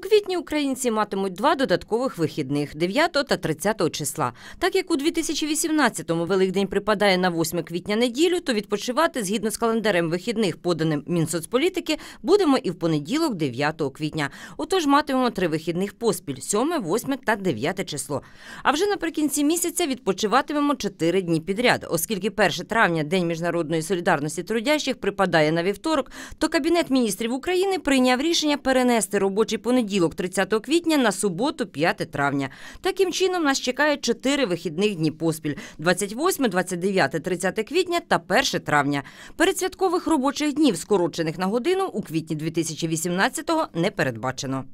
квітні українці матимуть два додаткових вихідних 9 та 30 числа. Так як у 2018-му Великдень припадає на 8 квітня неділю, то відпочивати згідно з календарем вихідних, поданим мінсоцполітики, будемо і в понеділок, 9 квітня. Отож, матимемо три вихідних поспіль 7, 8 та 9 число. А вже наприкінці місяця відпочиватимемо 4 дні підряд, оскільки 1 травня, день міжнародної солідарності трудящих, припадає на вівторок, то кабінет міністрів України прийняв рішення перенести робочий понеділок понеділок, 30 квітня, на суботу, 5 травня. Таким чином нас чекає чотири вихідних дні поспіль: 28, 29, 30 квітня та 1 травня. Передсвяткових робочих днів, скорочених на годину, у квітні 2018-го не передбачено.